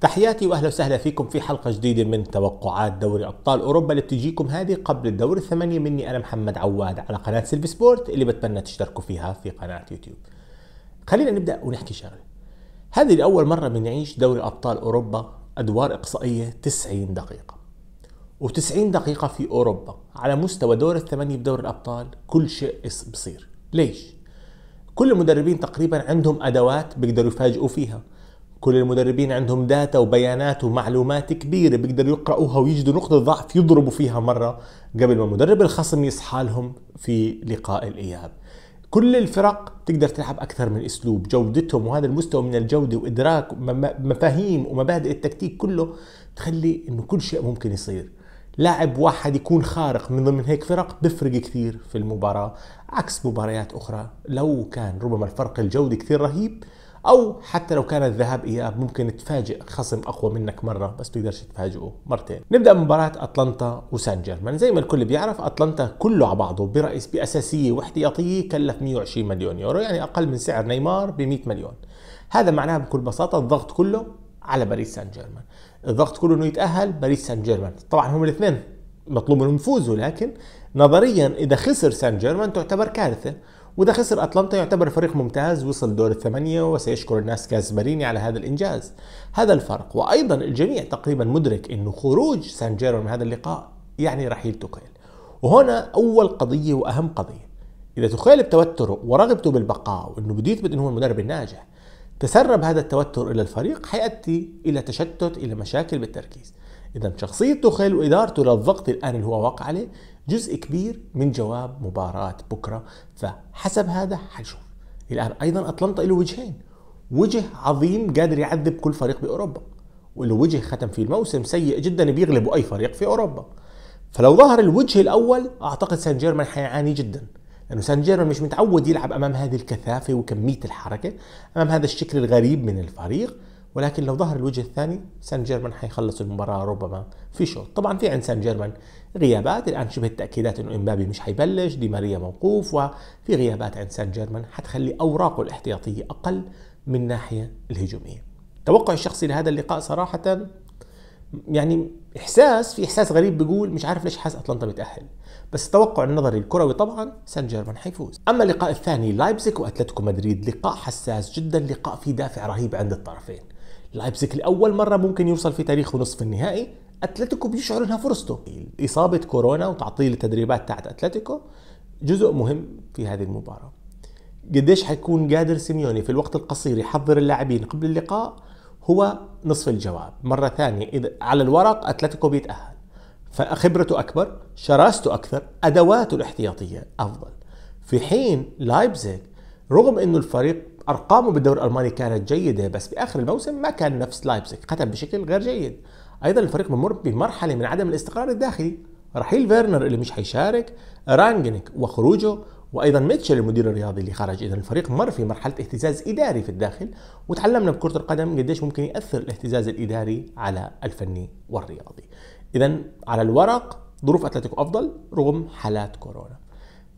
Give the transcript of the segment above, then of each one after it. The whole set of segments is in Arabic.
تحياتي واهلا وسهلا فيكم في حلقه جديده من توقعات دوري ابطال اوروبا اللي بتجيكم هذه قبل الدور الثمانيه مني انا محمد عواد على قناه سيلفي سبورت اللي بتمنى تشتركوا فيها في قناه يوتيوب. خلينا نبدا ونحكي شغله. هذه لاول مره بنعيش دوري ابطال اوروبا ادوار اقصائيه 90 دقيقه. و90 دقيقه في اوروبا على مستوى دور الثمانيه بدور الابطال كل شيء بصير. ليش؟ كل المدربين تقريبا عندهم ادوات بيقدروا يفاجئوا فيها. كل المدربين عندهم داتا وبيانات ومعلومات كبيره بيقدروا يقرأوها ويجدوا نقطه ضعف يضربوا فيها مره قبل ما مدرب الخصم يصحالهم في لقاء الاياب كل الفرق تقدر تلعب اكثر من اسلوب جودتهم وهذا المستوى من الجوده وادراك مفاهيم ومبادئ التكتيك كله تخلي انه كل شيء ممكن يصير لاعب واحد يكون خارق من ضمن هيك فرق بفرق كثير في المباراة عكس مباريات أخرى لو كان ربما الفرق الجودي كثير رهيب او حتى لو كان الذهاب اياب ممكن تفاجئ خصم اقوى منك مره بس تقدرش تفاجئه مرتين نبدا بمباراه اتلانتا وسان جيرمان زي ما الكل بيعرف اتلانتا كله على بعضه برئيس باساسيه واحتياطيه كلف 120 مليون يورو يعني اقل من سعر نيمار ب 100 مليون هذا معناه بكل بساطه الضغط كله على باريس سان جيرمان الضغط كله انه يتاهل باريس سان جيرمان طبعا هم الاثنين مطلوب منهم يفوزوا لكن نظريا اذا خسر سان جيرمان تعتبر كارثه وده خسر أتلانتا يعتبر فريق ممتاز وصل دور الثمانية وسيشكر الناس كاسبريني على هذا الإنجاز هذا الفرق وأيضا الجميع تقريبا مدرك أنه خروج سان جيرو من هذا اللقاء يعني رحيل توخيل وهنا أول قضية وأهم قضية إذا توخيل بتوتره ورغبته بالبقاء وأنه بده يثبت أنه هو المدرب الناجح تسرب هذا التوتر إلى الفريق حيأتي إلى تشتت إلى مشاكل بالتركيز إذا شخصية تخل وإدارته للضغط الآن اللي هو واقع عليه جزء كبير من جواب مباراة بكرة فحسب هذا حنشوف الآن أيضا أتلانتا له وجهين وجه عظيم قادر يعذب كل فريق بأوروبا وله وجه ختم فيه الموسم سيء جدا بيغلبوا أي فريق في أوروبا فلو ظهر الوجه الأول أعتقد سان جيرمان حيعاني جدا لانه سان جيرمان مش متعود يلعب امام هذه الكثافه وكميه الحركه امام هذا الشكل الغريب من الفريق ولكن لو ظهر الوجه الثاني سان جيرمان حيخلص المباراه ربما في شوط طبعا في عند سان جيرمان غيابات الان شبه التاكيدات انه امبابي مش حيبلش دي ماريا موقوف وفي غيابات عند سان جيرمان حتخلي اوراقه الاحتياطيه اقل من الناحيه الهجوميه توقعي الشخصي لهذا اللقاء صراحه يعني احساس في احساس غريب بيقول مش عارف ليش حاسس اتلانتا بتاهل بس توقع النظري الكروي طبعا سان جيرمان حيفوز اما اللقاء الثاني لايبزيك واتلتيكو مدريد لقاء حساس جدا لقاء فيه دافع رهيب عند الطرفين لايبزيج لاول مره ممكن يوصل في تاريخه نصف النهائي اتلتيكو بيشعر انها فرصته اصابه كورونا وتعطيل التدريبات تاعت اتلتيكو جزء مهم في هذه المباراه قديش حيكون قادر سيميوني في الوقت القصير يحضر اللاعبين قبل اللقاء هو نصف الجواب مرة ثانية إذا على الورق أتلتيكو بيتأهل فخبرته أكبر شراسته أكثر أدواته الاحتياطية أفضل في حين لايبزيج رغم أنه الفريق ارقامه بالدوري الالماني كانت جيده بس باخر الموسم ما كان نفس لايبسك ختم بشكل غير جيد ايضا الفريق ممر بمرحله من عدم الاستقرار الداخلي رحيل فيرنر اللي مش حيشارك رانجنيك وخروجه وايضا ميتشل المدير الرياضي اللي خرج اذا الفريق مر في مرحله اهتزاز اداري في الداخل وتعلمنا بكره القدم قديش ممكن ياثر الاهتزاز الاداري على الفني والرياضي اذا على الورق ظروف اتلتيكو افضل رغم حالات كورونا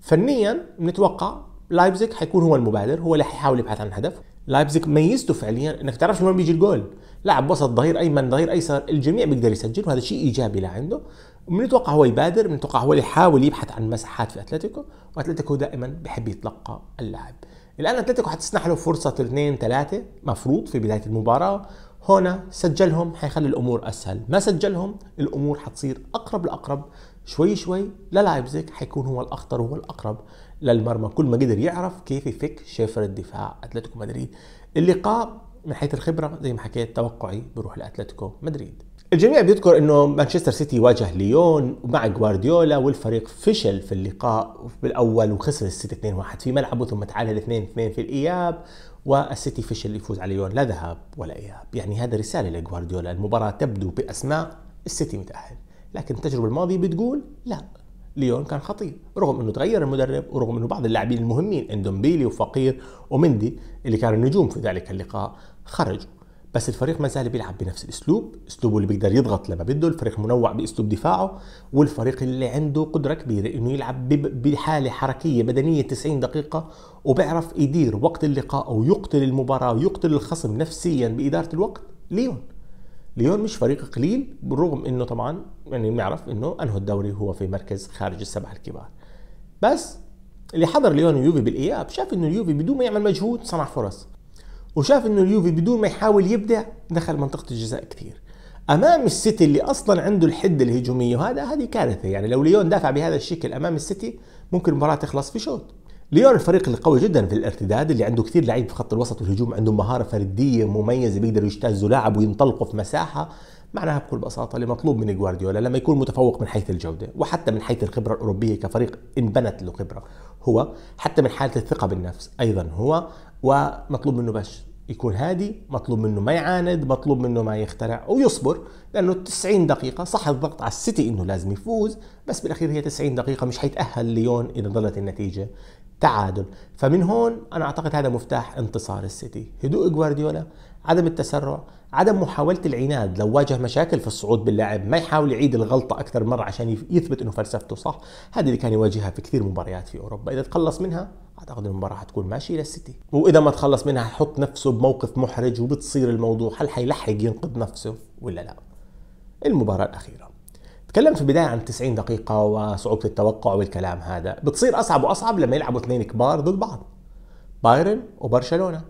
فنيا نتوقع لايبزيج حيكون هو المبادر هو اللي حيحاول يبحث عن هدف لايبزيج ميزته فعليا انك تعرف من وين بيجي الجول لاعب وسط ظهير ايمن ظهير ايسر الجميع بيقدر يسجل وهذا شيء ايجابي لعنده بنتوقع هو يبادر بنتوقع هو اللي يحاول يبحث عن مساحات في اتلتيكو واتلتيكو دائما بحب يتلقى اللاعب الان اتلتيكو حتسنح له فرصه اثنين ثلاثه مفروض في بدايه المباراه هنا سجلهم حيخلي الامور اسهل ما سجلهم الامور حتصير اقرب لاقرب شوي شوي للايبزيج حيكون هو الاخطر وهو الاقرب للمرمى كل ما قدر يعرف كيف يفك شفر الدفاع اتلتيكو مدريد اللقاء من حيث الخبره زي ما حكيت توقعي بروح لاتلتيكو مدريد الجميع بيذكر انه مانشستر سيتي واجه ليون مع جوارديولا والفريق فشل في اللقاء بالاول وخسر السيتي 2-1 في ملعبه ثم تعادل 2-2 في الاياب والسيتي فشل يفوز على ليون لا ذهاب ولا اياب يعني هذا رساله لجوارديولا المباراه تبدو باسماء السيتي متاهل لكن التجربه الماضيه بتقول لا ليون كان خطير رغم انه تغير المدرب ورغم انه بعض اللاعبين المهمين بيلي وفقير ومندي اللي كانوا نجوم في ذلك اللقاء خرجوا بس الفريق ما زال بيلعب بنفس الاسلوب اسلوبه اللي بيقدر يضغط لما بده الفريق منوع باسلوب دفاعه والفريق اللي عنده قدره كبيره انه يلعب بحاله حركيه بدنيه 90 دقيقه وبيعرف يدير وقت اللقاء ويقتل المباراه ويقتل الخصم نفسيا باداره الوقت ليون ليون مش فريق قليل بالرغم انه طبعا يعني بنعرف انه انهوا الدوري هو في مركز خارج السبعه الكبار بس اللي حضر ليون ويوفي بالاياب شاف انه اليوفي بدون ما يعمل مجهود صنع فرص وشاف انه اليوفي بدون ما يحاول يبدع دخل منطقه الجزاء كثير امام السيتي اللي اصلا عنده الحده الهجوميه وهذا هذه كارثه يعني لو ليون دافع بهذا الشكل امام السيتي ممكن المباراه تخلص في شوط ليون الفريق اللي قوي جدا في الارتداد اللي عنده كثير لعيب في خط الوسط والهجوم عندهم مهاره فرديه مميزه بيقدروا يجتازوا لاعب وينطلقوا في مساحه معناها بكل بساطه اللي مطلوب من جوارديولا لما يكون متفوق من حيث الجوده وحتى من حيث الخبره الاوروبيه كفريق انبنت له خبره هو حتى من حاله الثقه بالنفس ايضا هو ومطلوب منه بس يكون هادي مطلوب منه ما يعاند مطلوب منه ما يخترع ويصبر لانه 90 دقيقه صح الضغط على السيتي انه لازم يفوز بس بالاخير هي 90 دقيقه مش حيتاهل ليون اذا ظلت النتيجه تعادل فمن هون انا اعتقد هذا مفتاح انتصار السيتي هدوء جوارديولا عدم التسرع عدم محاولة العناد لو واجه مشاكل في الصعود باللعب ما يحاول يعيد الغلطة أكثر مرة عشان يثبت أنه فلسفته صح هذه اللي كان يواجهها في كثير مباريات في أوروبا إذا تخلص منها أعتقد المباراة حتكون ماشية للسيتي وإذا ما تخلص منها حط نفسه بموقف محرج وبتصير الموضوع هل حيلحق ينقذ نفسه ولا لا المباراة الأخيرة تكلمت في البدايه عن 90 دقيقه وصعوبه التوقع والكلام هذا بتصير اصعب واصعب لما يلعبوا اثنين كبار ضد بعض بايرن وبرشلونه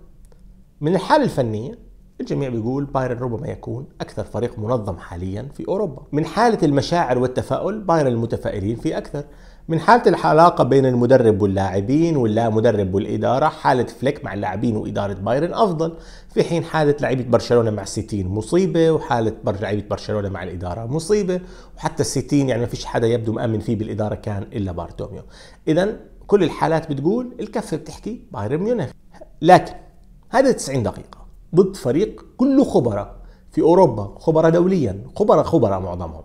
من الحاله الفنيه الجميع بيقول بايرن ربما يكون اكثر فريق منظم حاليا في اوروبا من حاله المشاعر والتفاؤل بايرن المتفائلين في اكثر من حالة العلاقة بين المدرب واللاعبين ولا مدرب والإدارة حالة فليك مع اللاعبين وإدارة بايرن أفضل في حين حالة لعيبة برشلونة مع سيتين مصيبة وحالة بر... لعيبة برشلونة مع الإدارة مصيبة وحتى السيتين يعني ما فيش حدا يبدو مأمن فيه بالإدارة كان إلا بارتوميو إذا كل الحالات بتقول الكفة بتحكي بايرن ميونخ لكن هذا 90 دقيقة ضد فريق كله خبراء في أوروبا خبراء دوليا خبراء خبراء معظمهم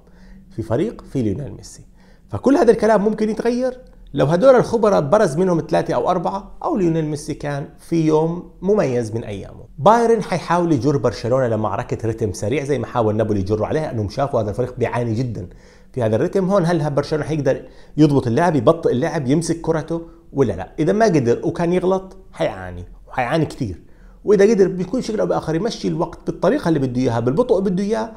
في فريق في ليونيل ميسي فكل هذا الكلام ممكن يتغير لو هدول الخبراء برز منهم ثلاثة أو أربعة أو ليونيل ميسي كان في يوم مميز من أيامه بايرن حيحاول يجر برشلونة لمعركة رتم سريع زي ما حاول نابولي يجروا عليها أنهم شافوا هذا الفريق بيعاني جدا في هذا الرتم هون هل برشلونة حيقدر يضبط اللعب يبطئ اللعب يمسك كرته ولا لا إذا ما قدر وكان يغلط حيعاني وحيعاني كثير وإذا قدر بكل شكل أو بآخر يمشي الوقت بالطريقة اللي بده إياها بالبطء بده إياه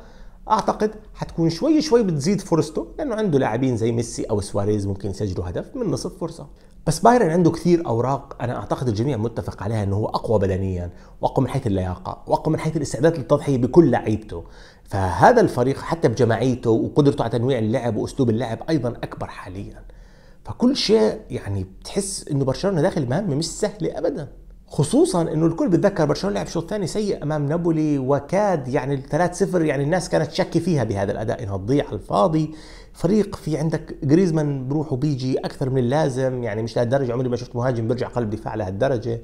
اعتقد حتكون شوي شوي بتزيد فرصته لانه عنده لاعبين زي ميسي او سواريز ممكن يسجلوا هدف من نصف فرصه بس بايرن عنده كثير اوراق انا اعتقد الجميع متفق عليها انه هو اقوى بدنيا واقوى من حيث اللياقه واقوى من حيث الاستعداد للتضحيه بكل لعيبته فهذا الفريق حتى بجماعيته وقدرته على تنويع اللعب واسلوب اللعب ايضا اكبر حاليا فكل شيء يعني بتحس انه برشلونه داخل مهمه مش سهله ابدا خصوصا انه الكل بتذكر برشلونه لعب شوط ثاني سيء امام نابولي وكاد يعني 3-0 يعني الناس كانت تشكي فيها بهذا الاداء انها تضيع على الفاضي فريق في عندك جريزمان بروحه بيجي اكثر من اللازم يعني مش لهالدرجه عمري ما شفت مهاجم بيرجع قلب دفاع لهالدرجه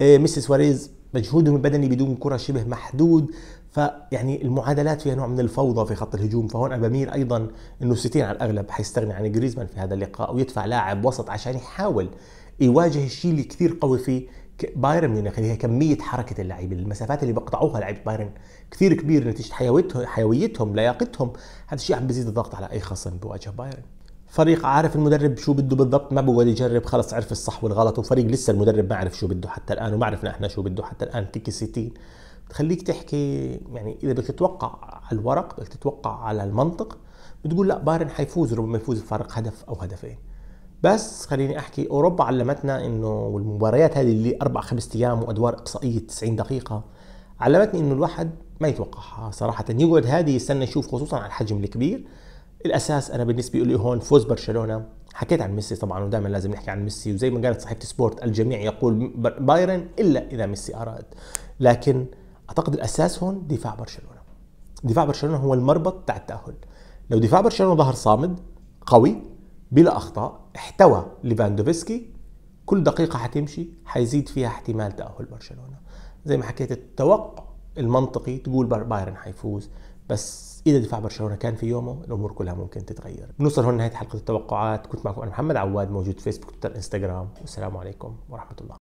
آه، ميسي سواريز مجهودهم البدني بدون كره شبه محدود فيعني المعادلات فيها نوع من الفوضى في خط الهجوم فهون انا بميل ايضا انه ستين على الاغلب حيستغني عن جريزمان في هذا اللقاء ويدفع لاعب وسط عشان يحاول يواجه الشيء اللي كثير قوي فيه بايرن ميونخ هي كميه حركه اللعيبه المسافات اللي بقطعوها لعيبه بايرن كثير كبير نتيجه حيويتهم حيويتهم لياقتهم هذا الشيء عم بيزيد الضغط على اي خصم بواجه بايرن فريق عارف المدرب شو بده بالضبط ما بقول يجرب خلص عرف الصح والغلط وفريق لسه المدرب ما عرف شو بده حتى الان وما عرفنا احنا شو بده حتى الان تيكي سيتي بتخليك تحكي يعني اذا بدك تتوقع على الورق بدك تتوقع على المنطق بتقول لا بايرن حيفوز ربما يفوز بفارق هدف او هدفين بس خليني احكي اوروبا علمتنا انه والمباريات هذه اللي اربع خمس ايام وادوار اقصائيه 90 دقيقه علمتني انه الواحد ما يتوقعها صراحه يقعد هذه يستنى يشوف خصوصا على الحجم الكبير الاساس انا بالنسبه لي هون فوز برشلونه حكيت عن ميسي طبعا ودائما لازم نحكي عن ميسي وزي ما قالت صحيفه سبورت الجميع يقول بايرن الا اذا ميسي اراد لكن اعتقد الاساس هون دفاع برشلونه دفاع برشلونه هو المربط تاع التاهل لو دفاع برشلونه ظهر صامد قوي بلا اخطاء احتوى ليفاندوفسكي كل دقيقه حتمشي حيزيد فيها احتمال تاهل برشلونه زي ما حكيت التوقع المنطقي تقول بايرن حيفوز بس اذا دفاع برشلونه كان في يومه الامور كلها ممكن تتغير نوصل هون لنهايه حلقه التوقعات كنت معكم انا محمد عواد موجود في فيسبوك تويتر انستغرام والسلام عليكم ورحمه الله